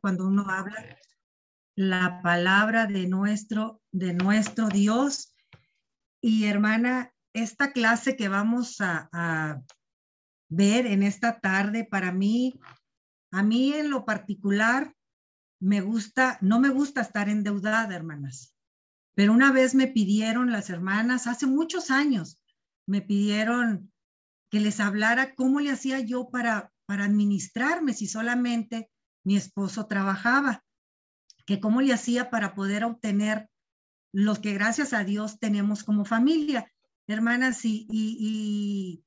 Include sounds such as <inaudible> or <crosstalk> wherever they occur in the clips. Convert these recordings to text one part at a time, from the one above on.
cuando uno habla la palabra de nuestro, de nuestro Dios. Y hermana, esta clase que vamos a, a ver en esta tarde, para mí, a mí en lo particular, me gusta, no me gusta estar endeudada, hermanas. Pero una vez me pidieron las hermanas, hace muchos años, me pidieron que les hablara cómo le hacía yo para, para administrarme, si solamente mi esposo trabajaba, que cómo le hacía para poder obtener lo que gracias a Dios tenemos como familia, hermanas, y, y,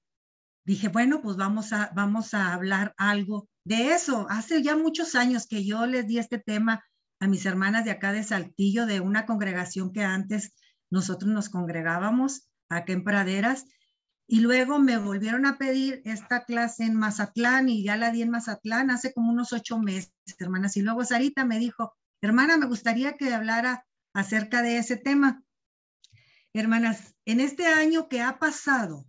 dije, bueno, pues vamos a, vamos a hablar algo de eso. Hace ya muchos años que yo les di este tema a mis hermanas de acá de Saltillo, de una congregación que antes nosotros nos congregábamos acá en Praderas, y luego me volvieron a pedir esta clase en Mazatlán y ya la di en Mazatlán hace como unos ocho meses, hermanas. Y luego Sarita me dijo, hermana, me gustaría que hablara acerca de ese tema. Hermanas, en este año que ha pasado,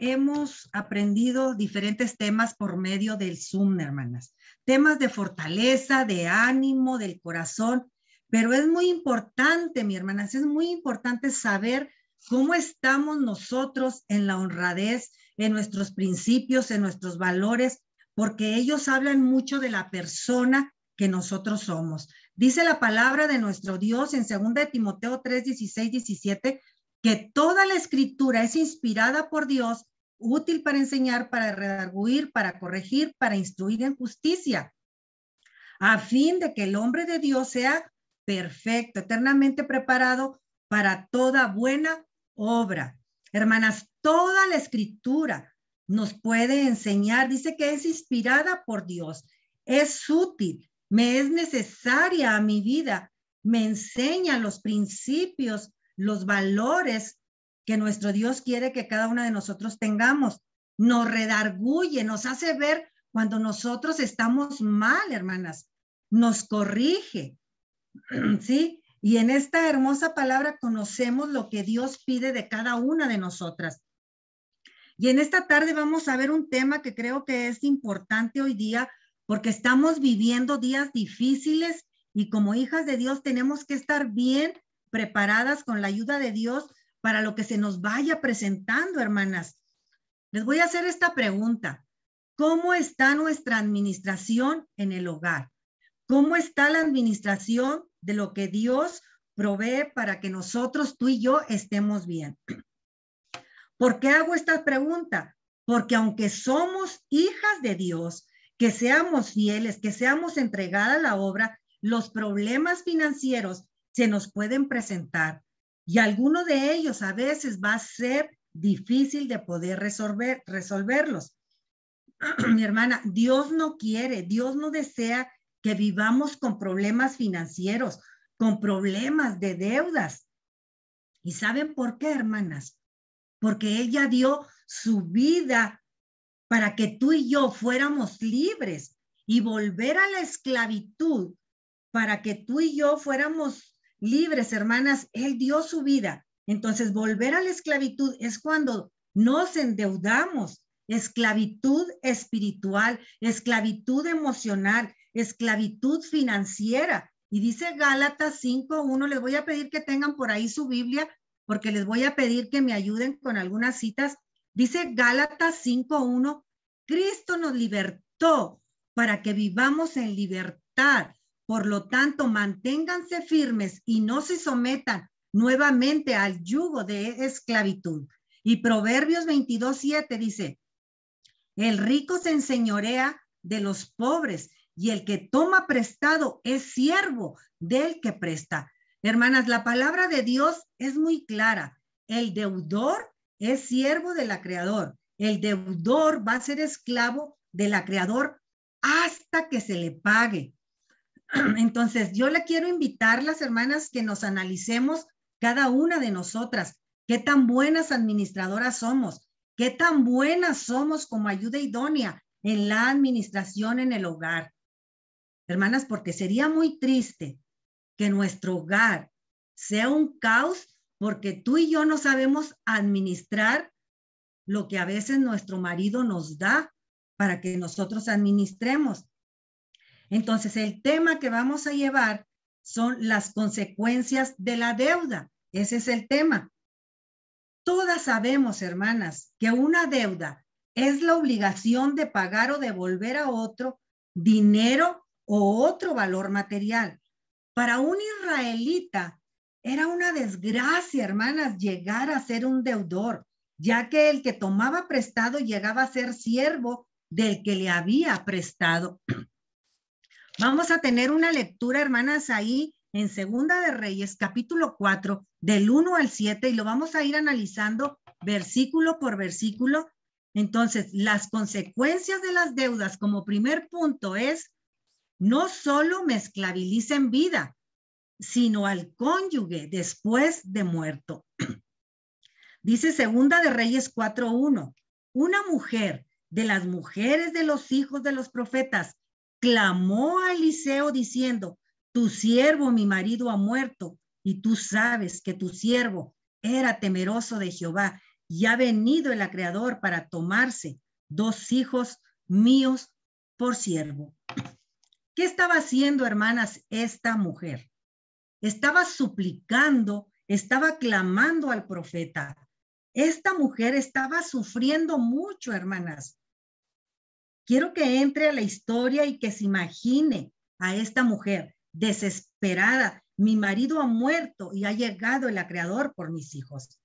hemos aprendido diferentes temas por medio del Zoom, hermanas. Temas de fortaleza, de ánimo, del corazón, pero es muy importante, mi hermanas, es muy importante saber ¿Cómo estamos nosotros en la honradez, en nuestros principios, en nuestros valores? Porque ellos hablan mucho de la persona que nosotros somos. Dice la palabra de nuestro Dios en 2 Timoteo 3, 16, 17, que toda la escritura es inspirada por Dios, útil para enseñar, para redarguir, para corregir, para instruir en justicia, a fin de que el hombre de Dios sea perfecto, eternamente preparado para toda buena obra. Hermanas, toda la escritura nos puede enseñar, dice que es inspirada por Dios, es útil, me es necesaria a mi vida, me enseña los principios, los valores que nuestro Dios quiere que cada una de nosotros tengamos, nos redarguye, nos hace ver cuando nosotros estamos mal, hermanas, nos corrige, <clears throat> ¿sí? Y en esta hermosa palabra conocemos lo que Dios pide de cada una de nosotras. Y en esta tarde vamos a ver un tema que creo que es importante hoy día porque estamos viviendo días difíciles y como hijas de Dios tenemos que estar bien preparadas con la ayuda de Dios para lo que se nos vaya presentando, hermanas. Les voy a hacer esta pregunta. ¿Cómo está nuestra administración en el hogar? ¿Cómo está la administración de lo que Dios provee para que nosotros, tú y yo, estemos bien. ¿Por qué hago esta pregunta? Porque aunque somos hijas de Dios, que seamos fieles, que seamos entregadas a la obra, los problemas financieros se nos pueden presentar y alguno de ellos a veces va a ser difícil de poder resolver, resolverlos. <clears throat> Mi hermana, Dios no quiere, Dios no desea vivamos con problemas financieros, con problemas de deudas. ¿Y saben por qué, hermanas? Porque ella dio su vida para que tú y yo fuéramos libres y volver a la esclavitud para que tú y yo fuéramos libres, hermanas. Él dio su vida. Entonces, volver a la esclavitud es cuando nos endeudamos. Esclavitud espiritual, esclavitud emocional, esclavitud financiera. Y dice Gálatas 5.1, les voy a pedir que tengan por ahí su Biblia, porque les voy a pedir que me ayuden con algunas citas. Dice Gálatas 5.1, Cristo nos libertó para que vivamos en libertad. Por lo tanto, manténganse firmes y no se sometan nuevamente al yugo de esclavitud. Y Proverbios 22.7 dice, el rico se enseñorea de los pobres y el que toma prestado es siervo del que presta. Hermanas, la palabra de Dios es muy clara. El deudor es siervo de la creador. El deudor va a ser esclavo de la creador hasta que se le pague. <clears throat> Entonces, yo le quiero invitar, las hermanas, que nos analicemos cada una de nosotras, qué tan buenas administradoras somos, qué tan buenas somos como ayuda idónea en la administración en el hogar hermanas, porque sería muy triste que nuestro hogar sea un caos porque tú y yo no sabemos administrar lo que a veces nuestro marido nos da para que nosotros administremos. Entonces, el tema que vamos a llevar son las consecuencias de la deuda. Ese es el tema. Todas sabemos, hermanas, que una deuda es la obligación de pagar o devolver a otro dinero o otro valor material. Para un israelita era una desgracia, hermanas, llegar a ser un deudor, ya que el que tomaba prestado llegaba a ser siervo del que le había prestado. <clears throat> Vamos a tener una lectura, hermanas, ahí en Segunda de Reyes, capítulo 4, del 1 al 7, y lo vamos a ir analizando versículo por versículo. Entonces, las consecuencias de las deudas como primer punto es no solo me esclaviliza en vida, sino al cónyuge después de muerto. <clears throat> Dice Segunda de Reyes 4.1, una mujer de las mujeres de los hijos de los profetas clamó a Eliseo diciendo, tu siervo, mi marido, ha muerto, y tú sabes que tu siervo era temeroso de Jehová, y ha venido el acreador para tomarse dos hijos míos por siervo. ¿Qué estaba haciendo, hermanas, esta mujer? Estaba suplicando, estaba clamando al profeta. Esta mujer estaba sufriendo mucho, hermanas. Quiero que entre a la historia y que se imagine a esta mujer desesperada. Mi marido ha muerto y ha llegado el acreedor por mis hijos.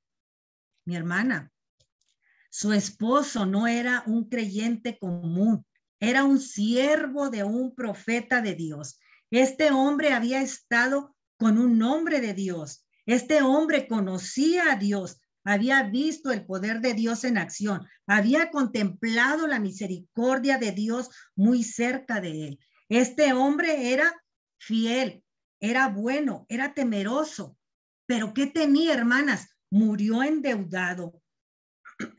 Mi hermana, su esposo no era un creyente común. Era un siervo de un profeta de Dios. Este hombre había estado con un nombre de Dios. Este hombre conocía a Dios, había visto el poder de Dios en acción, había contemplado la misericordia de Dios muy cerca de él. Este hombre era fiel, era bueno, era temeroso, pero ¿qué tenía, hermanas? Murió endeudado.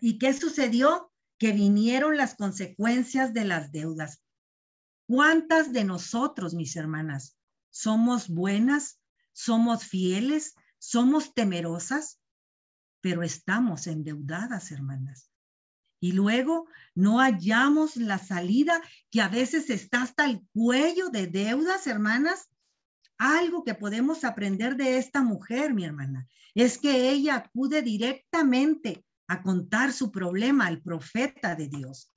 ¿Y qué sucedió? que vinieron las consecuencias de las deudas. ¿Cuántas de nosotros, mis hermanas, somos buenas, somos fieles, somos temerosas, pero estamos endeudadas, hermanas? Y luego no hallamos la salida que a veces está hasta el cuello de deudas, hermanas. Algo que podemos aprender de esta mujer, mi hermana, es que ella acude directamente a contar su problema al profeta de Dios.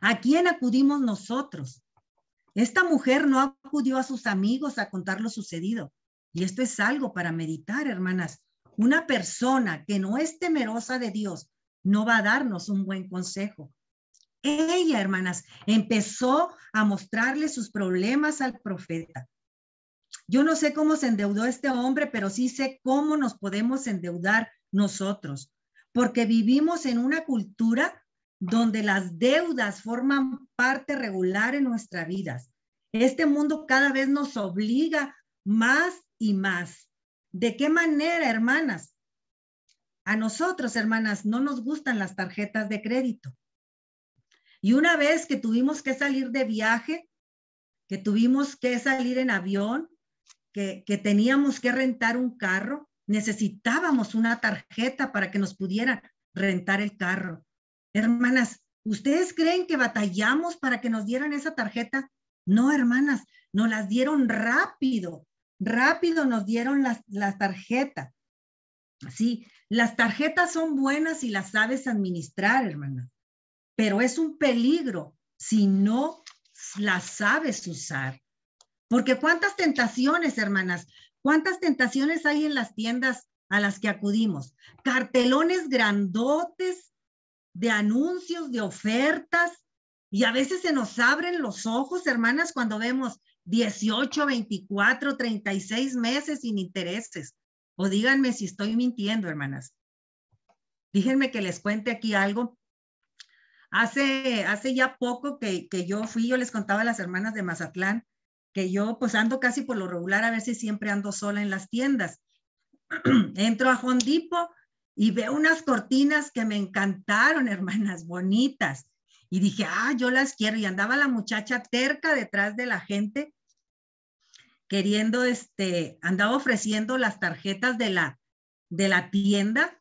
¿A quién acudimos nosotros? Esta mujer no acudió a sus amigos a contar lo sucedido. Y esto es algo para meditar, hermanas. Una persona que no es temerosa de Dios no va a darnos un buen consejo. Ella, hermanas, empezó a mostrarle sus problemas al profeta. Yo no sé cómo se endeudó este hombre, pero sí sé cómo nos podemos endeudar nosotros porque vivimos en una cultura donde las deudas forman parte regular en nuestras vidas. Este mundo cada vez nos obliga más y más. ¿De qué manera, hermanas? A nosotros, hermanas, no nos gustan las tarjetas de crédito. Y una vez que tuvimos que salir de viaje, que tuvimos que salir en avión, que, que teníamos que rentar un carro, necesitábamos una tarjeta para que nos pudiera rentar el carro. Hermanas, ¿ustedes creen que batallamos para que nos dieran esa tarjeta? No, hermanas, nos las dieron rápido, rápido nos dieron las, tarjeta. tarjetas. Sí, las tarjetas son buenas si las sabes administrar, hermanas. pero es un peligro si no las sabes usar. Porque cuántas tentaciones, hermanas, ¿Cuántas tentaciones hay en las tiendas a las que acudimos? Cartelones grandotes de anuncios, de ofertas, y a veces se nos abren los ojos, hermanas, cuando vemos 18, 24, 36 meses sin intereses. O díganme si estoy mintiendo, hermanas. Díganme que les cuente aquí algo. Hace, hace ya poco que, que yo fui, yo les contaba a las hermanas de Mazatlán, yo pues ando casi por lo regular, a ver si siempre ando sola en las tiendas. <clears throat> Entro a Hondipo y veo unas cortinas que me encantaron, <laughs> hermanas, bonitas. Y dije, ah, yo las quiero. Y andaba la muchacha terca detrás de la gente, queriendo, este, andaba ofreciendo las tarjetas de la, de la tienda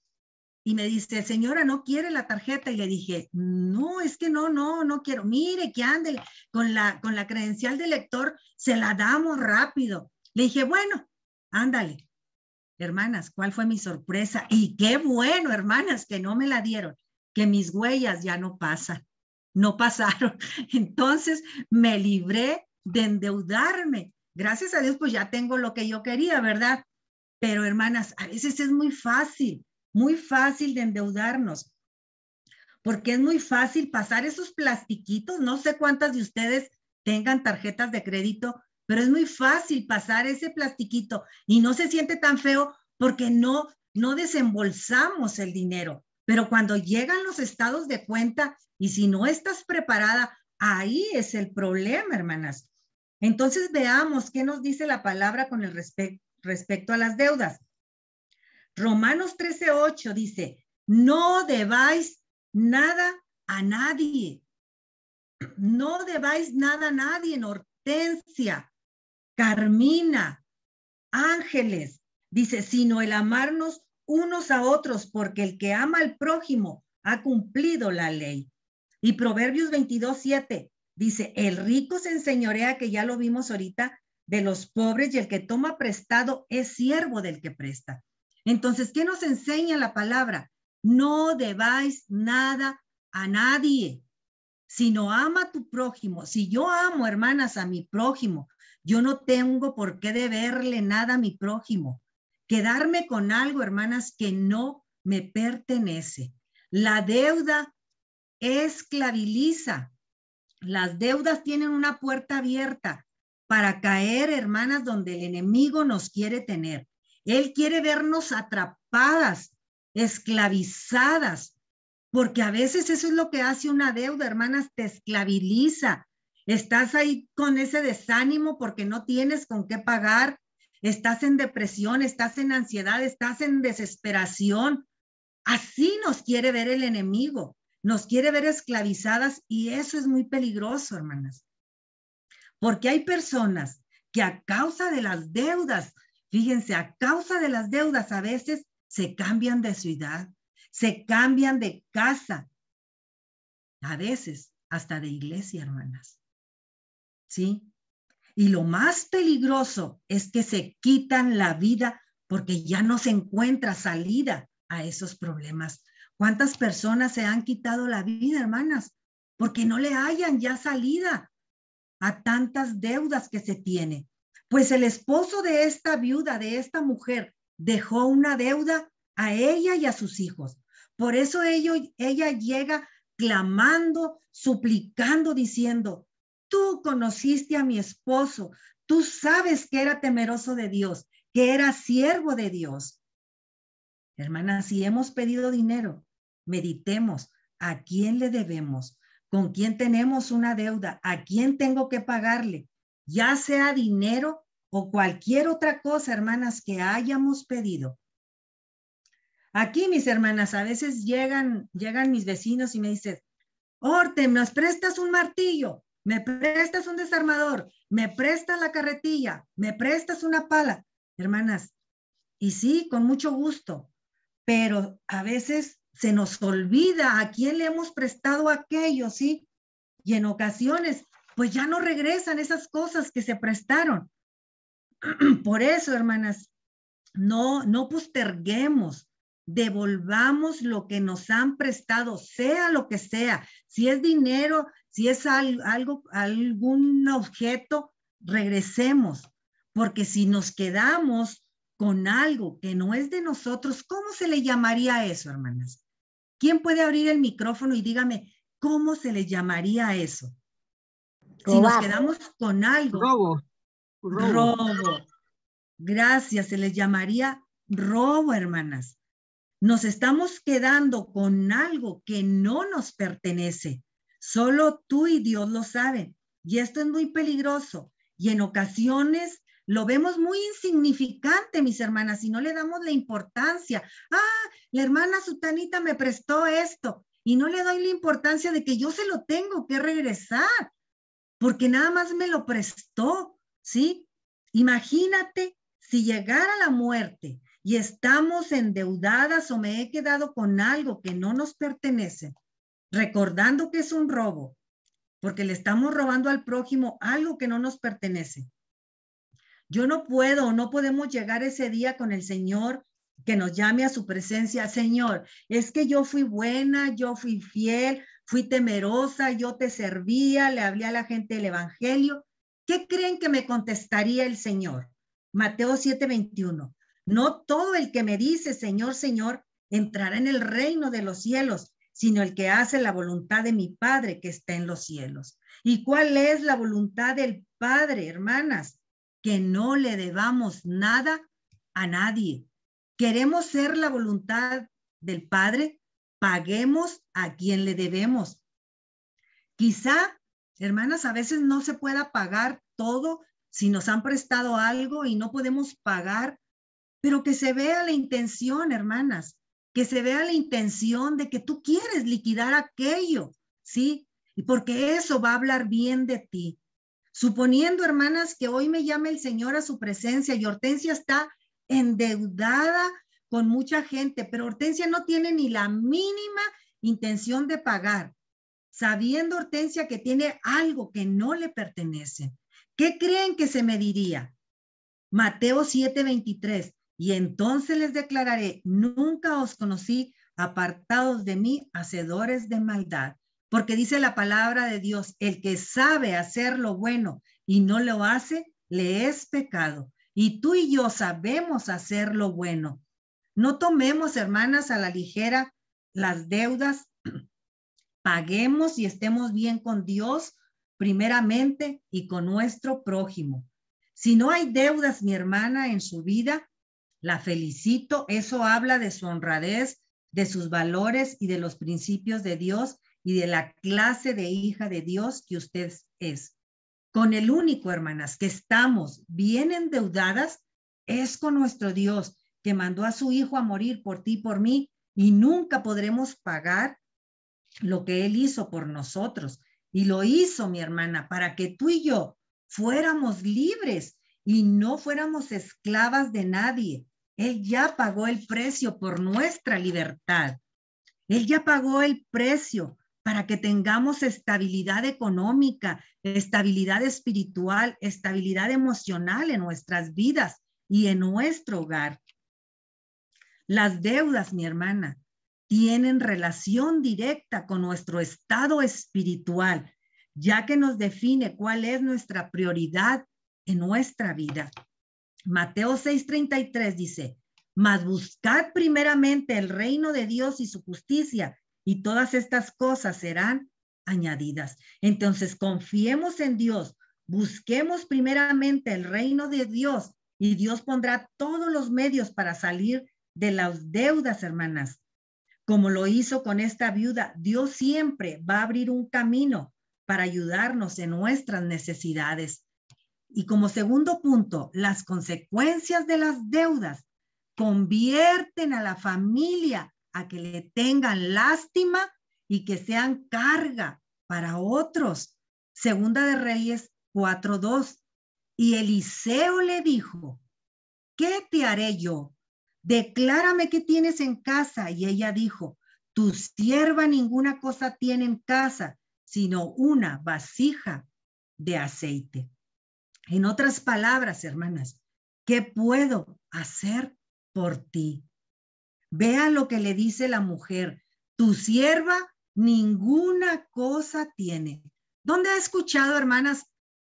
y me dice, señora, ¿no quiere la tarjeta? Y le dije, no, es que no, no, no quiero. Mire, que ande con la, con la credencial de lector, se la damos rápido. Le dije, bueno, ándale. Hermanas, ¿cuál fue mi sorpresa? Y qué bueno, hermanas, que no me la dieron, que mis huellas ya no pasan, no pasaron. <laughs> Entonces me libré de endeudarme. Gracias a Dios, pues ya tengo lo que yo quería, ¿verdad? Pero hermanas, a veces es muy fácil muy fácil de endeudarnos, porque es muy fácil pasar esos plastiquitos, no sé cuántas de ustedes tengan tarjetas de crédito, pero es muy fácil pasar ese plastiquito y no se siente tan feo porque no, no desembolsamos el dinero. Pero cuando llegan los estados de cuenta y si no estás preparada, ahí es el problema, hermanas. Entonces veamos qué nos dice la palabra con el respecto a las deudas. Romanos 13:8 dice, no debáis nada a nadie. No debáis nada a nadie, en Hortensia, Carmina, Ángeles. Dice, sino el amarnos unos a otros, porque el que ama al prójimo ha cumplido la ley. Y Proverbios 22:7 dice, el rico se enseñorea, que ya lo vimos ahorita, de los pobres y el que toma prestado es siervo del que presta. Entonces, ¿qué nos enseña la palabra? No debáis nada a nadie, sino ama a tu prójimo. Si yo amo, hermanas, a mi prójimo, yo no tengo por qué deberle nada a mi prójimo. Quedarme con algo, hermanas, que no me pertenece. La deuda esclaviliza. Las deudas tienen una puerta abierta para caer, hermanas, donde el enemigo nos quiere tener. Él quiere vernos atrapadas, esclavizadas, porque a veces eso es lo que hace una deuda, hermanas, te esclaviliza. Estás ahí con ese desánimo porque no tienes con qué pagar, estás en depresión, estás en ansiedad, estás en desesperación. Así nos quiere ver el enemigo, nos quiere ver esclavizadas y eso es muy peligroso, hermanas. Porque hay personas que a causa de las deudas Fíjense, a causa de las deudas a veces se cambian de ciudad, se cambian de casa, a veces hasta de iglesia, hermanas. ¿Sí? Y lo más peligroso es que se quitan la vida porque ya no se encuentra salida a esos problemas. ¿Cuántas personas se han quitado la vida, hermanas? Porque no le hayan ya salida a tantas deudas que se tiene. Pues el esposo de esta viuda, de esta mujer, dejó una deuda a ella y a sus hijos. Por eso ella llega clamando, suplicando, diciendo, tú conociste a mi esposo, tú sabes que era temeroso de Dios, que era siervo de Dios. Hermana, si hemos pedido dinero, meditemos a quién le debemos, con quién tenemos una deuda, a quién tengo que pagarle ya sea dinero o cualquier otra cosa, hermanas, que hayamos pedido. Aquí, mis hermanas, a veces llegan, llegan mis vecinos y me dicen, Orte, me prestas un martillo? ¿Me prestas un desarmador? ¿Me prestas la carretilla? ¿Me prestas una pala? Hermanas, y sí, con mucho gusto, pero a veces se nos olvida a quién le hemos prestado aquello, ¿sí? Y en ocasiones pues ya no regresan esas cosas que se prestaron. <clears throat> Por eso, hermanas, no, no posterguemos, devolvamos lo que nos han prestado, sea lo que sea, si es dinero, si es algo, algún objeto, regresemos, porque si nos quedamos con algo que no es de nosotros, ¿cómo se le llamaría eso, hermanas? ¿Quién puede abrir el micrófono y dígame cómo se le llamaría eso? si nos quedamos con algo. Robo. robo. Gracias, se les llamaría robo, hermanas. Nos estamos quedando con algo que no nos pertenece. Solo tú y Dios lo saben. Y esto es muy peligroso. Y en ocasiones lo vemos muy insignificante, mis hermanas, y no le damos la importancia. Ah, la hermana Sutanita me prestó esto y no le doy la importancia de que yo se lo tengo que regresar porque nada más me lo prestó, ¿sí? Imagínate si llegara la muerte y estamos endeudadas o me he quedado con algo que no nos pertenece, recordando que es un robo, porque le estamos robando al prójimo algo que no nos pertenece. Yo no puedo, o no podemos llegar ese día con el Señor que nos llame a su presencia, Señor, es que yo fui buena, yo fui fiel, fui temerosa, yo te servía, le hablé a la gente del Evangelio. ¿Qué creen que me contestaría el Señor? Mateo 7:21. No todo el que me dice, Señor, Señor, entrará en el reino de los cielos, sino el que hace la voluntad de mi Padre que está en los cielos. ¿Y cuál es la voluntad del Padre, hermanas? Que no le debamos nada a nadie. ¿Queremos ser la voluntad del Padre? paguemos a quien le debemos. Quizá, hermanas, a veces no se pueda pagar todo si nos han prestado algo y no podemos pagar, pero que se vea la intención, hermanas, que se vea la intención de que tú quieres liquidar aquello, ¿sí? Y porque eso va a hablar bien de ti. Suponiendo, hermanas, que hoy me llame el Señor a su presencia y Hortensia está endeudada con mucha gente, pero Hortensia no tiene ni la mínima intención de pagar, sabiendo Hortensia que tiene algo que no le pertenece. ¿Qué creen que se me diría? Mateo 7:23, y entonces les declararé, nunca os conocí apartados de mí, hacedores de maldad, porque dice la palabra de Dios, el que sabe hacer lo bueno y no lo hace, le es pecado. Y tú y yo sabemos hacer lo bueno, no tomemos, hermanas, a la ligera las deudas. <clears throat> Paguemos y estemos bien con Dios primeramente y con nuestro prójimo. Si no hay deudas, mi hermana, en su vida, la felicito. Eso habla de su honradez, de sus valores y de los principios de Dios y de la clase de hija de Dios que usted es. Con el único, hermanas, que estamos bien endeudadas es con nuestro Dios que mandó a su hijo a morir por ti y por mí, y nunca podremos pagar lo que Él hizo por nosotros. Y lo hizo, mi hermana, para que tú y yo fuéramos libres y no fuéramos esclavas de nadie. Él ya pagó el precio por nuestra libertad. Él ya pagó el precio para que tengamos estabilidad económica, estabilidad espiritual, estabilidad emocional en nuestras vidas y en nuestro hogar. Las deudas, mi hermana, tienen relación directa con nuestro estado espiritual, ya que nos define cuál es nuestra prioridad en nuestra vida. Mateo 6:33 dice, mas buscad primeramente el reino de Dios y su justicia, y todas estas cosas serán añadidas. Entonces, confiemos en Dios, busquemos primeramente el reino de Dios y Dios pondrá todos los medios para salir de las deudas, hermanas, como lo hizo con esta viuda. Dios siempre va a abrir un camino para ayudarnos en nuestras necesidades. Y como segundo punto, las consecuencias de las deudas convierten a la familia a que le tengan lástima y que sean carga para otros. Segunda de Reyes 4.2. Y Eliseo le dijo, ¿qué te haré yo declárame qué tienes en casa. Y ella dijo, tu sierva ninguna cosa tiene en casa, sino una vasija de aceite. En otras palabras, hermanas, ¿qué puedo hacer por ti? Vea lo que le dice la mujer, tu sierva ninguna cosa tiene. ¿Dónde ha escuchado, hermanas,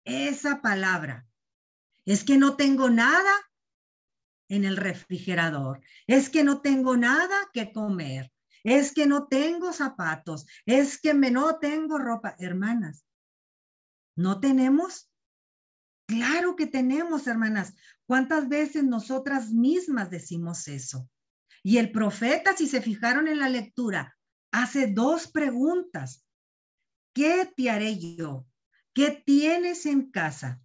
esa palabra? Es que no tengo nada en el refrigerador, es que no tengo nada que comer, es que no tengo zapatos, es que me, no tengo ropa. Hermanas, ¿no tenemos? Claro que tenemos, hermanas. ¿Cuántas veces nosotras mismas decimos eso? Y el profeta, si se fijaron en la lectura, hace dos preguntas. ¿Qué te haré yo? ¿Qué tienes en casa?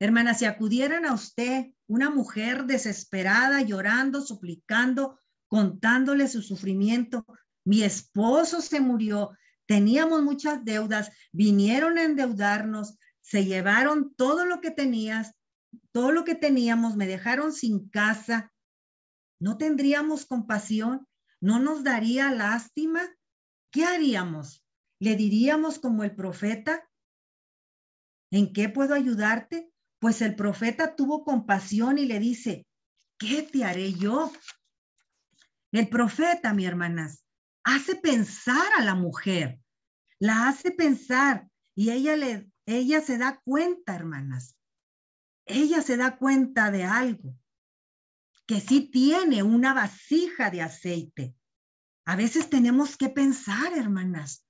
Hermana, si acudieran a usted una mujer desesperada, llorando, suplicando, contándole su sufrimiento, mi esposo se murió, teníamos muchas deudas, vinieron a endeudarnos, se llevaron todo lo que tenías, todo lo que teníamos, me dejaron sin casa. ¿No tendríamos compasión? ¿No nos daría lástima? ¿Qué haríamos? ¿Le diríamos como el profeta? ¿En qué puedo ayudarte? Pues el profeta tuvo compasión y le dice, ¿qué te haré yo? El profeta, mi hermanas, hace pensar a la mujer, la hace pensar y ella le, ella se da cuenta, hermanas. Ella se da cuenta de algo, que sí tiene una vasija de aceite. A veces tenemos que pensar, hermanas,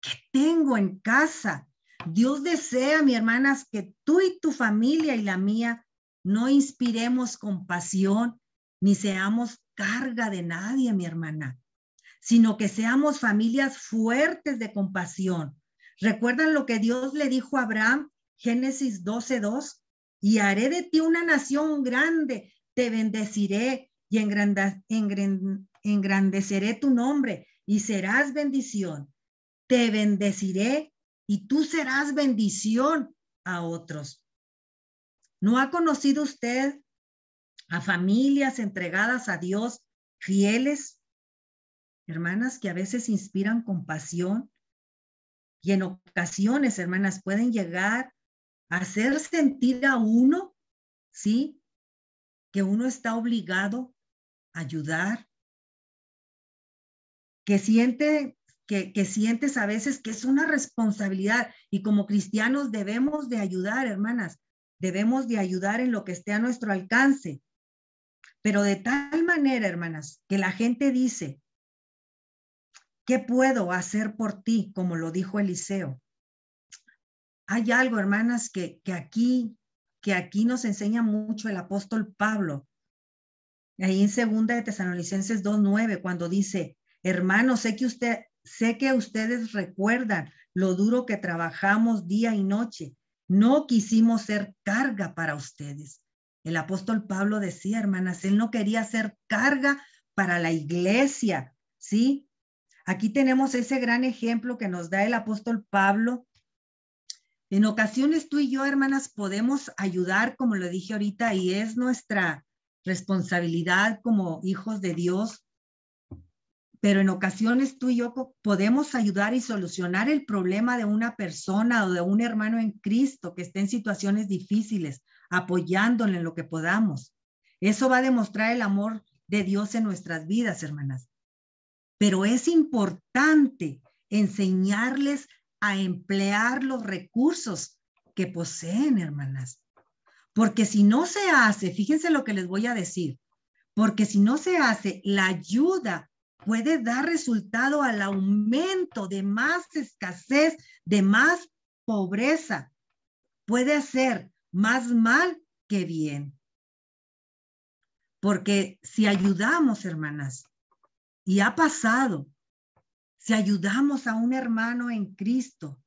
¿qué tengo en casa? Dios desea, mi hermanas, que tú y tu familia y la mía no inspiremos compasión ni seamos carga de nadie, mi hermana, sino que seamos familias fuertes de compasión. ¿Recuerdan lo que Dios le dijo a Abraham, Génesis 12:2? Y haré de ti una nación grande, te bendeciré y engrandeceré tu nombre y serás bendición. Te bendeciré y tú serás bendición a otros. ¿No ha conocido usted a familias entregadas a Dios, fieles, hermanas que a veces inspiran compasión y en ocasiones, hermanas, pueden llegar a hacer sentir a uno, ¿sí? Que uno está obligado a ayudar, que siente que, sientes a veces que es una responsabilidad y como cristianos debemos de ayudar, hermanas, debemos de ayudar en lo que esté a nuestro alcance, pero de tal manera, hermanas, que la gente dice, ¿qué puedo hacer por ti? Como lo dijo Eliseo. Hay algo, hermanas, que, que aquí que aquí nos enseña mucho el apóstol Pablo. Ahí en segunda de Tesalonicenses 2:9 cuando dice, "Hermano, sé que usted Sé que ustedes recuerdan lo duro que trabajamos día y noche. No quisimos ser carga para ustedes. El apóstol Pablo decía, hermanas, él no quería ser carga para la iglesia, ¿sí? Aquí tenemos ese gran ejemplo que nos da el apóstol Pablo. En ocasiones tú y yo, hermanas, podemos ayudar, como lo dije ahorita, y es nuestra responsabilidad como hijos de Dios pero en ocasiones tú y yo podemos ayudar y solucionar el problema de una persona o de un hermano en Cristo que esté en situaciones difíciles, apoyándole en lo que podamos. Eso va a demostrar el amor de Dios en nuestras vidas, hermanas. Pero es importante enseñarles a emplear los recursos que poseen, hermanas. Porque si no se hace, fíjense lo que les voy a decir, porque si no se hace la ayuda puede dar resultado al aumento de más escasez, de más pobreza. Puede hacer más mal que bien. Porque si ayudamos, hermanas, y ha pasado, si ayudamos a un hermano en Cristo,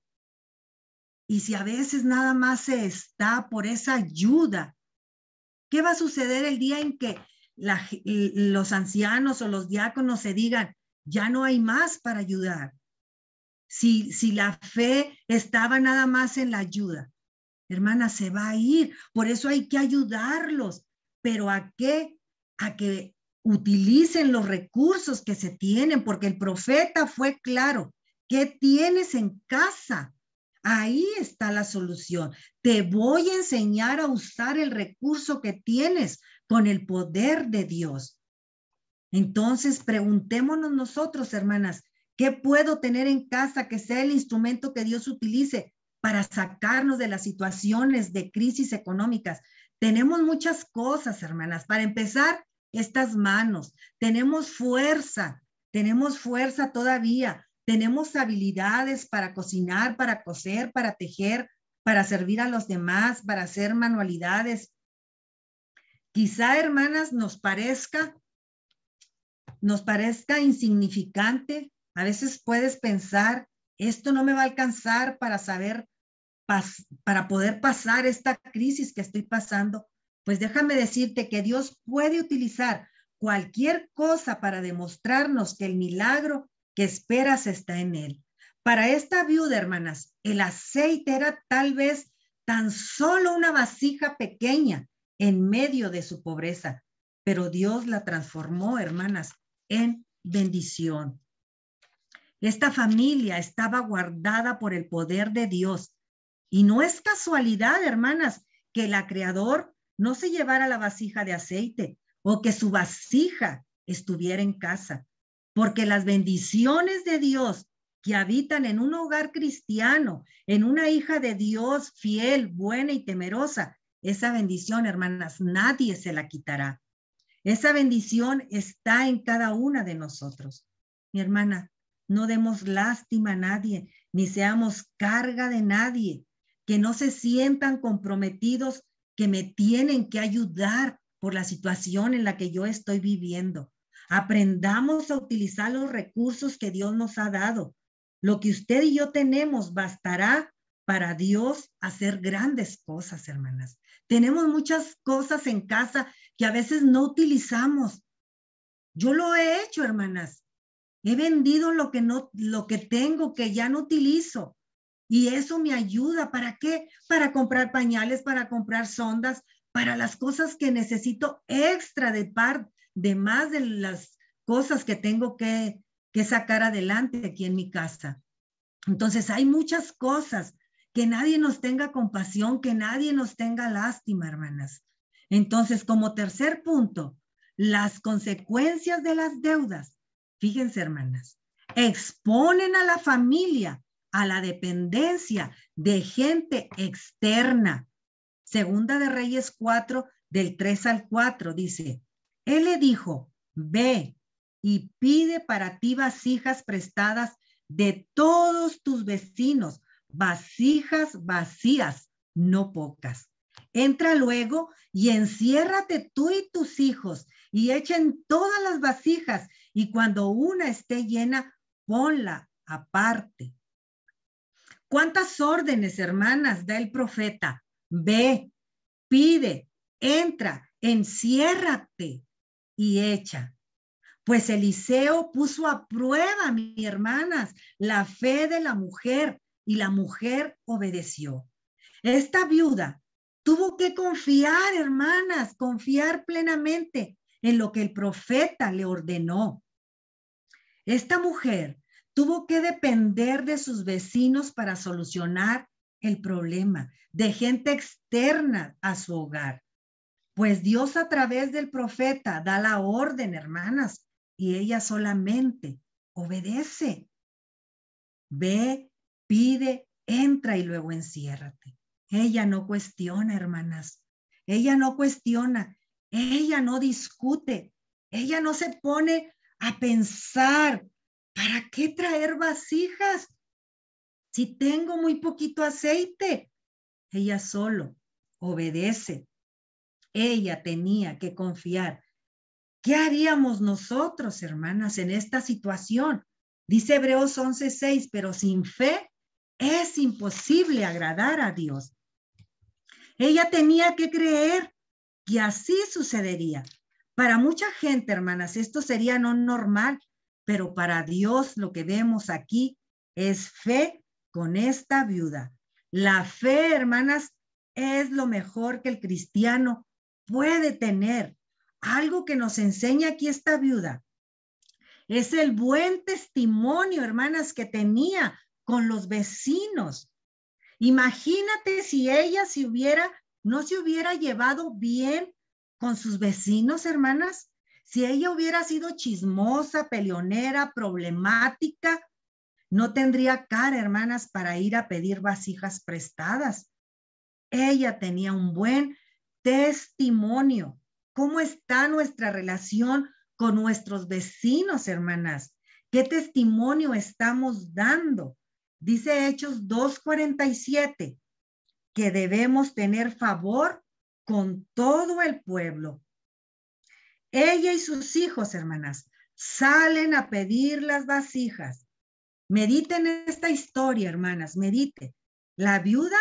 y si a veces nada más se está por esa ayuda, ¿qué va a suceder el día en que los ancianos o los diáconos se digan, ya no hay más para ayudar. Si, si la fe estaba nada más en la ayuda, hermana, se va a ir. Por eso hay que ayudarlos. Pero ¿a qué? A que utilicen los recursos que se tienen, porque el profeta fue claro. ¿Qué tienes en casa? Ahí está la solución. Te voy a enseñar a usar el recurso que tienes con el poder de Dios. Entonces, preguntémonos nosotros, hermanas, ¿qué puedo tener en casa que sea el instrumento que Dios utilice para sacarnos de las situaciones de crisis económicas? Tenemos muchas cosas, hermanas. Para empezar, estas manos. Tenemos fuerza, tenemos fuerza todavía. Tenemos habilidades para cocinar, para coser, para tejer, para servir a los demás, para hacer manualidades, Quizá, hermanas, nos parezca, nos parezca insignificante. A veces puedes pensar, esto no me va a alcanzar para saber, para poder pasar esta crisis que estoy pasando. Pues déjame decirte que Dios puede utilizar cualquier cosa para demostrarnos que el milagro que esperas está en él. Para esta viuda, hermanas, el aceite era tal vez tan solo una vasija pequeña en medio de su pobreza, pero Dios la transformó, hermanas, en bendición. Esta familia estaba guardada por el poder de Dios. Y no es casualidad, hermanas, que la creador no se llevara la vasija de aceite o que su vasija estuviera en casa, porque las bendiciones de Dios que habitan en un hogar cristiano, en una hija de Dios fiel, buena y temerosa, esa bendición, hermanas, nadie se la quitará. Esa bendición está en cada una de nosotros. Mi hermana, no demos lástima a nadie, ni seamos carga de nadie, que no se sientan comprometidos que me tienen que ayudar por la situación en la que yo estoy viviendo. Aprendamos a utilizar los recursos que Dios nos ha dado. Lo que usted y yo tenemos bastará para Dios hacer grandes cosas, hermanas. Tenemos muchas cosas en casa que a veces no utilizamos. Yo lo he hecho, hermanas. He vendido lo que no lo que tengo que ya no utilizo. Y eso me ayuda, ¿para qué? Para comprar pañales, para comprar sondas, para las cosas que necesito extra de par de más de las cosas que tengo que que sacar adelante aquí en mi casa. Entonces hay muchas cosas que nadie nos tenga compasión, que nadie nos tenga lástima, hermanas. Entonces, como tercer punto, las consecuencias de las deudas. Fíjense, hermanas, exponen a la familia a la dependencia de gente externa. Segunda de Reyes 4, del 3 al 4, dice, él le dijo, ve y pide para ti vasijas prestadas de todos tus vecinos vasijas vacías, no pocas. Entra luego y enciérrate tú y tus hijos y echen todas las vasijas y cuando una esté llena, ponla aparte. ¿Cuántas órdenes, hermanas, da el profeta? Ve, pide, entra, enciérrate y echa. Pues Eliseo puso a prueba, mis hermanas, la fe de la mujer y la mujer obedeció. Esta viuda tuvo que confiar, hermanas, confiar plenamente en lo que el profeta le ordenó. Esta mujer tuvo que depender de sus vecinos para solucionar el problema, de gente externa a su hogar. Pues Dios a través del profeta da la orden, hermanas, y ella solamente obedece. Ve Pide, entra y luego enciérrate. Ella no cuestiona, hermanas. Ella no cuestiona. Ella no discute. Ella no se pone a pensar, ¿para qué traer vasijas? Si tengo muy poquito aceite. Ella solo obedece. Ella tenía que confiar. ¿Qué haríamos nosotros, hermanas, en esta situación? Dice Hebreos 11:6, pero sin fe es imposible agradar a Dios. Ella tenía que creer que así sucedería. Para mucha gente, hermanas, esto sería no normal, pero para Dios lo que vemos aquí es fe con esta viuda. La fe, hermanas, es lo mejor que el cristiano puede tener. Algo que nos enseña aquí esta viuda es el buen testimonio, hermanas, que tenía con los vecinos. Imagínate si ella si hubiera, no se hubiera llevado bien con sus vecinos, hermanas. Si ella hubiera sido chismosa, peleonera, problemática, no tendría cara, hermanas, para ir a pedir vasijas prestadas. Ella tenía un buen testimonio. ¿Cómo está nuestra relación con nuestros vecinos, hermanas? ¿Qué testimonio estamos dando? Dice Hechos 2.47 que debemos tener favor con todo el pueblo. Ella y sus hijos, hermanas, salen a pedir las vasijas. Mediten esta historia, hermanas, medite. La viuda,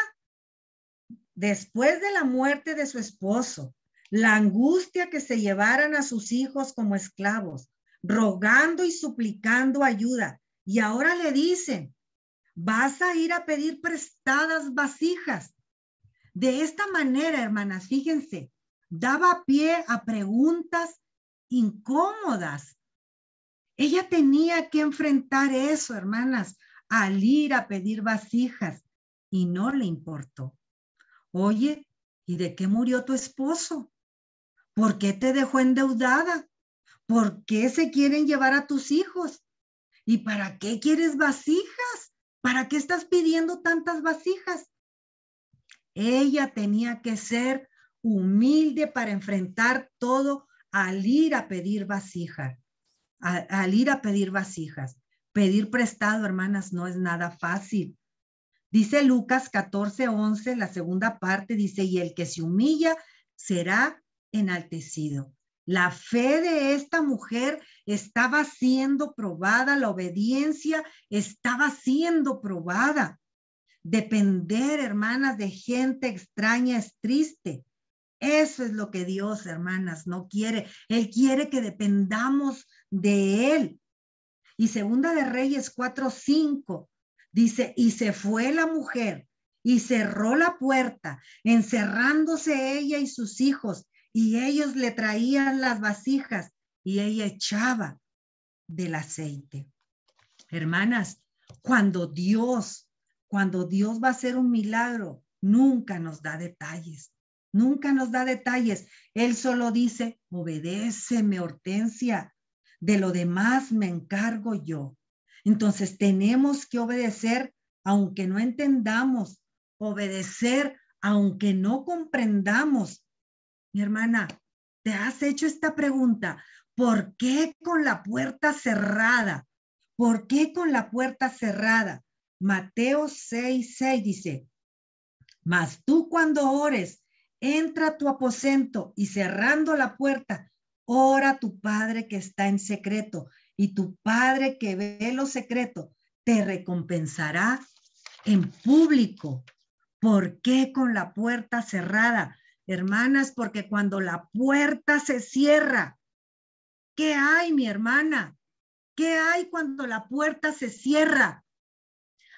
después de la muerte de su esposo, la angustia que se llevaran a sus hijos como esclavos, rogando y suplicando ayuda. Y ahora le dicen, vas a ir a pedir prestadas vasijas. De esta manera, hermanas, fíjense, daba pie a preguntas incómodas. Ella tenía que enfrentar eso, hermanas, al ir a pedir vasijas y no le importó. Oye, ¿y de qué murió tu esposo? ¿Por qué te dejó endeudada? ¿Por qué se quieren llevar a tus hijos? ¿Y para qué quieres vasijas? ¿Para qué estás pidiendo tantas vasijas? Ella tenía que ser humilde para enfrentar todo al ir a pedir vasijas. Al ir a pedir vasijas. Pedir prestado, hermanas, no es nada fácil. Dice Lucas 1411 la segunda parte dice, y el que se humilla será enaltecido. La fe de esta mujer estaba siendo probada, la obediencia estaba siendo probada. Depender, hermanas, de gente extraña es triste. Eso es lo que Dios, hermanas, no quiere. Él quiere que dependamos de Él. Y segunda de Reyes 4:5 dice, y se fue la mujer y cerró la puerta, encerrándose ella y sus hijos y ellos le traían las vasijas y ella echaba del aceite. Hermanas, cuando Dios, cuando Dios va a hacer un milagro, nunca nos da detalles, nunca nos da detalles. Él solo dice, obedéceme, Hortensia, de lo demás me encargo yo. Entonces tenemos que obedecer aunque no entendamos, obedecer aunque no comprendamos, mi hermana, te has hecho esta pregunta, ¿por qué con la puerta cerrada? ¿Por qué con la puerta cerrada? Mateo 6,6 dice, mas tú cuando ores, entra a tu aposento y cerrando la puerta, ora tu Padre que está en secreto y tu Padre que ve lo secreto te recompensará en público. ¿Por qué con la puerta cerrada? hermanas, porque cuando la puerta se cierra, ¿qué hay, mi hermana? ¿Qué hay cuando la puerta se cierra?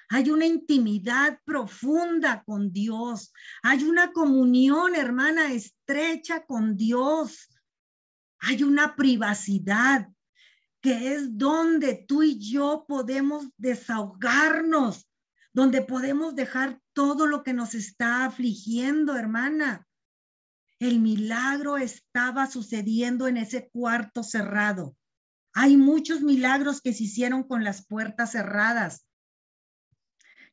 Hay una intimidad profunda con Dios. Hay una comunión, hermana, estrecha con Dios. Hay una privacidad que es donde tú y yo podemos desahogarnos, donde podemos dejar todo lo que nos está afligiendo, hermana. El milagro estaba sucediendo en ese cuarto cerrado. Hay muchos milagros que se hicieron con las puertas cerradas.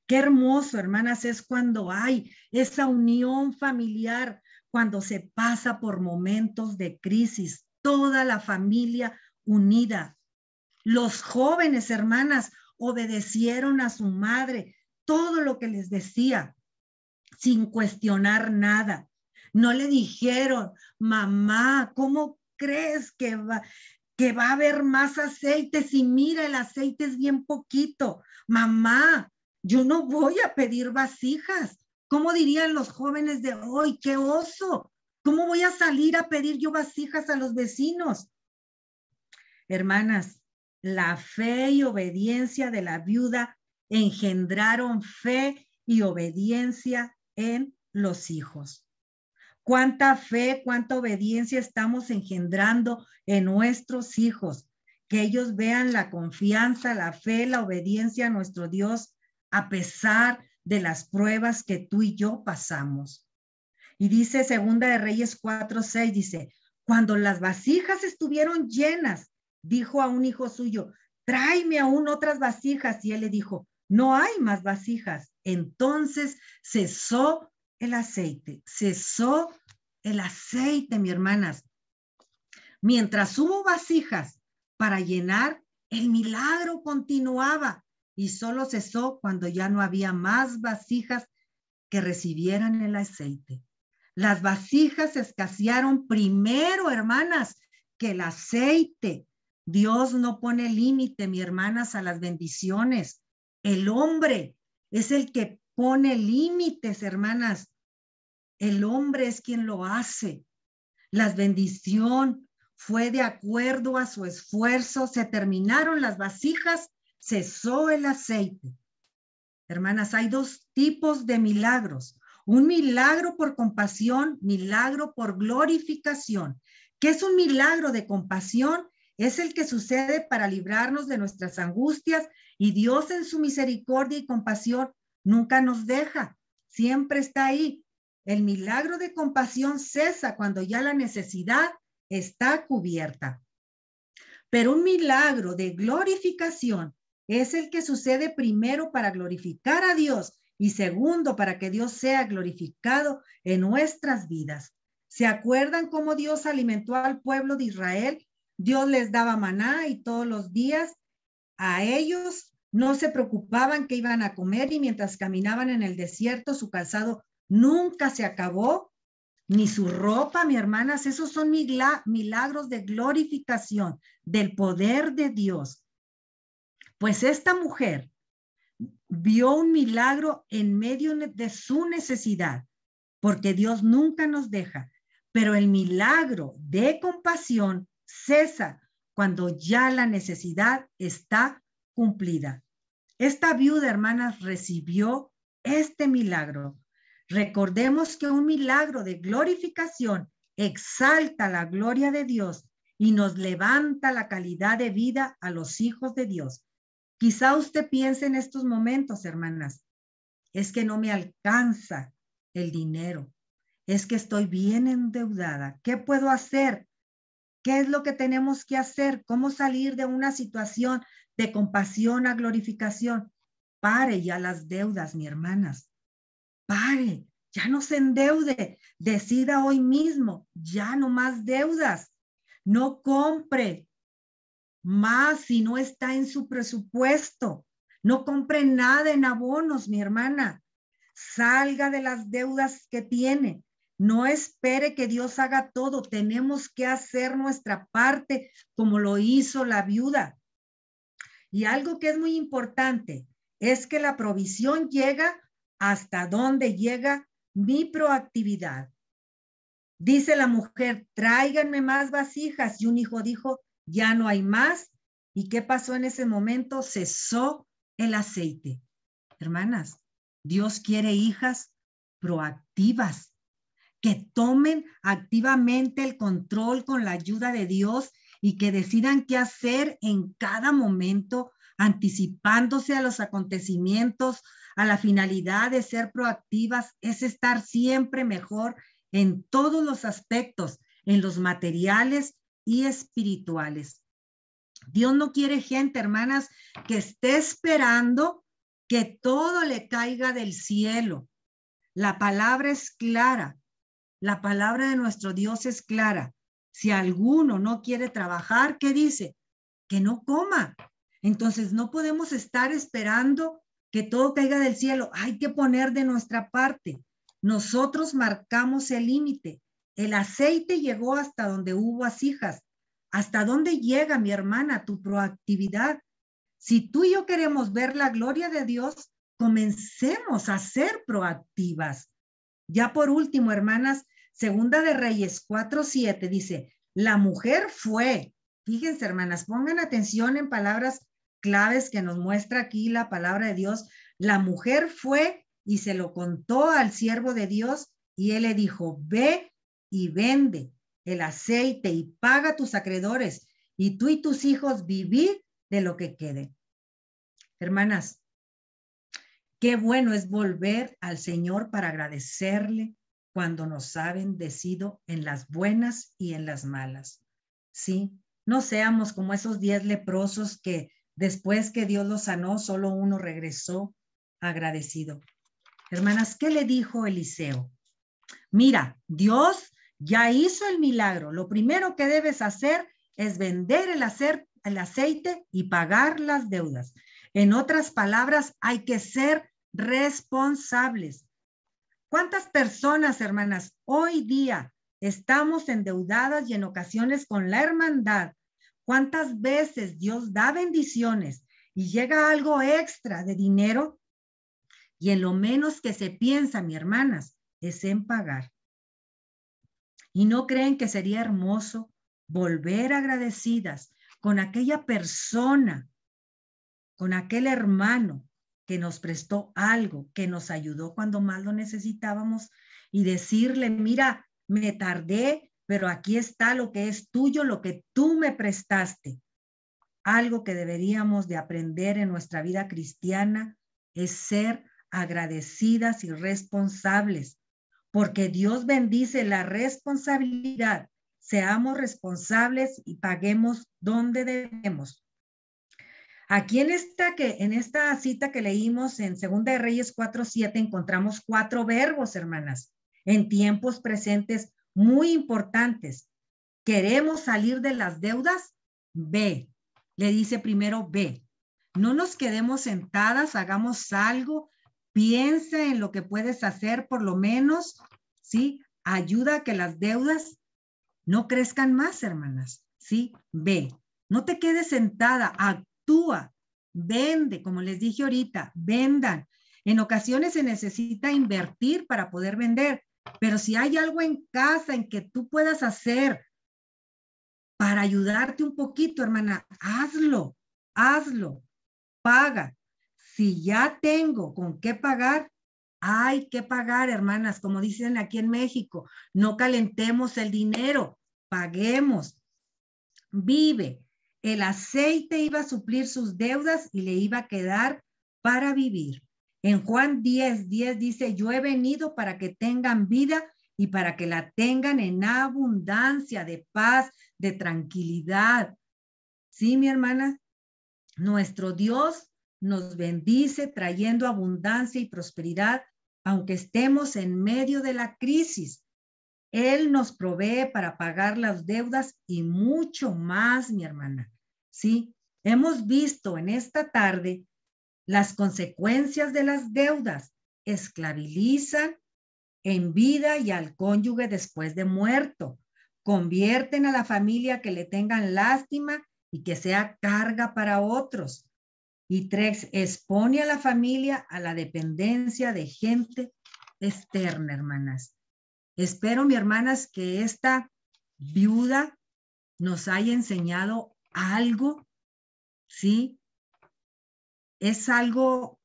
Qué hermoso, hermanas, es cuando hay esa unión familiar, cuando se pasa por momentos de crisis, toda la familia unida. Los jóvenes, hermanas, obedecieron a su madre todo lo que les decía, sin cuestionar nada. No le dijeron, mamá, ¿cómo crees que va, que va a haber más aceite si mira el aceite es bien poquito? Mamá, yo no voy a pedir vasijas. ¿Cómo dirían los jóvenes de hoy? ¡Qué oso! ¿Cómo voy a salir a pedir yo vasijas a los vecinos? Hermanas, la fe y obediencia de la viuda engendraron fe y obediencia en los hijos cuánta fe, cuánta obediencia estamos engendrando en nuestros hijos, que ellos vean la confianza, la fe, la obediencia a nuestro Dios a pesar de las pruebas que tú y yo pasamos. Y dice Segunda de Reyes 4:6 dice, cuando las vasijas estuvieron llenas, dijo a un hijo suyo, tráeme aún otras vasijas. Y él le dijo, no hay más vasijas. Entonces cesó el aceite, cesó el aceite, mi hermanas. Mientras hubo vasijas para llenar, el milagro continuaba y solo cesó cuando ya no había más vasijas que recibieran el aceite. Las vasijas escasearon primero, hermanas, que el aceite. Dios no pone límite, mi hermanas, a las bendiciones. El hombre es el que pone límites, hermanas. El hombre es quien lo hace. La bendición fue de acuerdo a su esfuerzo. Se terminaron las vasijas, cesó el aceite. Hermanas, hay dos tipos de milagros. Un milagro por compasión, milagro por glorificación. ¿Qué es un milagro de compasión? Es el que sucede para librarnos de nuestras angustias y Dios en su misericordia y compasión nunca nos deja, siempre está ahí. El milagro de compasión cesa cuando ya la necesidad está cubierta. Pero un milagro de glorificación es el que sucede primero para glorificar a Dios y segundo para que Dios sea glorificado en nuestras vidas. ¿Se acuerdan cómo Dios alimentó al pueblo de Israel? Dios les daba maná y todos los días a ellos no se preocupaban que iban a comer y mientras caminaban en el desierto su calzado nunca se acabó, ni su ropa, mi hermanas, esos son milagros de glorificación del poder de Dios. Pues esta mujer vio un milagro en medio de su necesidad, porque Dios nunca nos deja, pero el milagro de compasión cesa cuando ya la necesidad está cumplida. Esta viuda, hermanas, recibió este milagro. Recordemos que un milagro de glorificación exalta la gloria de Dios y nos levanta la calidad de vida a los hijos de Dios. Quizá usted piense en estos momentos, hermanas, es que no me alcanza el dinero, es que estoy bien endeudada, ¿qué puedo hacer? ¿Qué es lo que tenemos que hacer? ¿Cómo salir de una situación de compasión a glorificación. Pare ya las deudas, mi hermanas. Pare, ya no se endeude. Decida hoy mismo, ya no más deudas. No compre más si no está en su presupuesto. No compre nada en abonos, mi hermana. Salga de las deudas que tiene. No espere que Dios haga todo. Tenemos que hacer nuestra parte como lo hizo la viuda. Y algo que es muy importante es que la provisión llega hasta donde llega mi proactividad. Dice la mujer, tráiganme más vasijas. Y un hijo dijo, ya no hay más. ¿Y qué pasó en ese momento? Cesó el aceite. Hermanas, Dios quiere hijas proactivas, que tomen activamente el control con la ayuda de Dios y que decidan qué hacer en cada momento, anticipándose a los acontecimientos, a la finalidad de ser proactivas, es estar siempre mejor en todos los aspectos, en los materiales y espirituales. Dios no quiere gente, hermanas, que esté esperando que todo le caiga del cielo. La palabra es clara. La palabra de nuestro Dios es clara. Si alguno no quiere trabajar, ¿qué dice? Que no coma. Entonces no podemos estar esperando que todo caiga del cielo. Hay que poner de nuestra parte. Nosotros marcamos el límite. El aceite llegó hasta donde hubo asijas. ¿Hasta dónde llega, mi hermana, tu proactividad? Si tú y yo queremos ver la gloria de Dios, comencemos a ser proactivas. Ya por último, hermanas, Segunda de Reyes 4.7 dice, la mujer fue. Fíjense, hermanas, pongan atención en palabras claves que nos muestra aquí la palabra de Dios. La mujer fue y se lo contó al siervo de Dios y él le dijo, ve y vende el aceite y paga tus acreedores y tú y tus hijos vivid de lo que quede. Hermanas, qué bueno es volver al Señor para agradecerle cuando nos ha bendecido en las buenas y en las malas. ¿Sí? No seamos como esos diez leprosos que después que Dios los sanó, solo uno regresó agradecido. Hermanas, ¿qué le dijo Eliseo? Mira, Dios ya hizo el milagro. Lo primero que debes hacer es vender el aceite y pagar las deudas. En otras palabras, hay que ser responsables. ¿Cuántas personas, hermanas, hoy día estamos endeudadas y en ocasiones con la hermandad? ¿Cuántas veces Dios da bendiciones y llega algo extra de dinero? Y en lo menos que se piensa, mi hermanas, es en pagar. ¿Y no creen que sería hermoso volver agradecidas con aquella persona, con aquel hermano que nos prestó algo, que nos ayudó cuando más lo necesitábamos y decirle, mira, me tardé, pero aquí está lo que es tuyo, lo que tú me prestaste. Algo que deberíamos de aprender en nuestra vida cristiana es ser agradecidas y responsables, porque Dios bendice la responsabilidad. Seamos responsables y paguemos donde debemos. Aquí en esta, que, en esta cita que leímos en Segunda de Reyes 4.7 encontramos cuatro verbos, hermanas, en tiempos presentes muy importantes. ¿Queremos salir de las deudas? Ve, le dice primero ve. No nos quedemos sentadas, hagamos algo, piensa en lo que puedes hacer por lo menos, ¿sí? Ayuda a que las deudas no crezcan más, hermanas, ¿sí? Ve, no te quedes sentada, actúa, vende, como les dije ahorita, vendan. En ocasiones se necesita invertir para poder vender, pero si hay algo en casa en que tú puedas hacer para ayudarte un poquito, hermana, hazlo, hazlo, paga. Si ya tengo con qué pagar, hay que pagar, hermanas, como dicen aquí en México, no calentemos el dinero, paguemos, vive, el aceite iba a suplir sus deudas y le iba a quedar para vivir. En Juan 10, 10 dice, yo he venido para que tengan vida y para que la tengan en abundancia de paz, de tranquilidad. Sí, mi hermana, nuestro Dios nos bendice trayendo abundancia y prosperidad, aunque estemos en medio de la crisis. Él nos provee para pagar las deudas y mucho más, mi hermana. ¿sí? Hemos visto en esta tarde las consecuencias de las deudas. Esclavizan en vida y al cónyuge después de muerto. Convierten a la familia que le tengan lástima y que sea carga para otros. Y tres, expone a la familia a la dependencia de gente externa, hermanas. Espero, mi hermanas, que esta viuda nos haya enseñado algo, ¿sí? Es algo,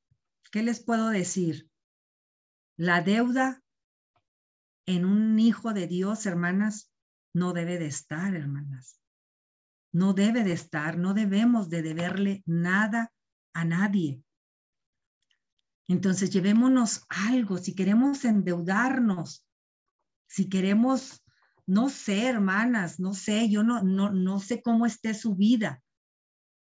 ¿qué les puedo decir? La deuda en un hijo de Dios, hermanas, no debe de estar, hermanas. No debe de estar, no debemos de deberle nada a nadie. Entonces, llevémonos algo, si queremos endeudarnos, si queremos no sé, hermanas, no sé, yo no, no, no sé cómo esté su vida,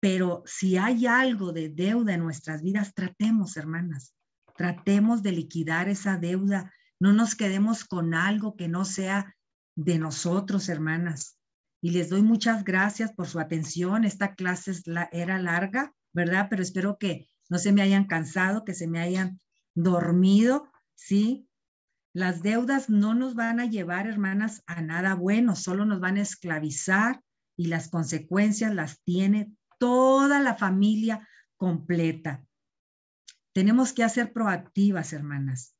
pero si hay algo de deuda en nuestras vidas, tratemos, hermanas, tratemos de liquidar esa deuda, no nos quedemos con algo que no sea de nosotros, hermanas. Y les doy muchas gracias por su atención. Esta clase la, era larga, ¿verdad? Pero espero que no se me hayan cansado, que se me hayan dormido, ¿sí? Las deudas no nos van a llevar, hermanas, a nada bueno, solo nos van a esclavizar y las consecuencias las tiene toda la familia completa. Tenemos que hacer proactivas, hermanas.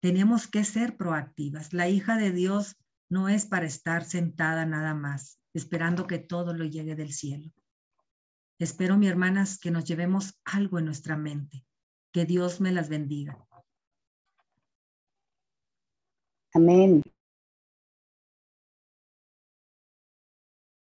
Tenemos que ser proactivas. La hija de Dios no es para estar sentada nada más, esperando que todo lo llegue del cielo. Espero, mi hermanas, que nos llevemos algo en nuestra mente. Que Dios me las bendiga. Amen.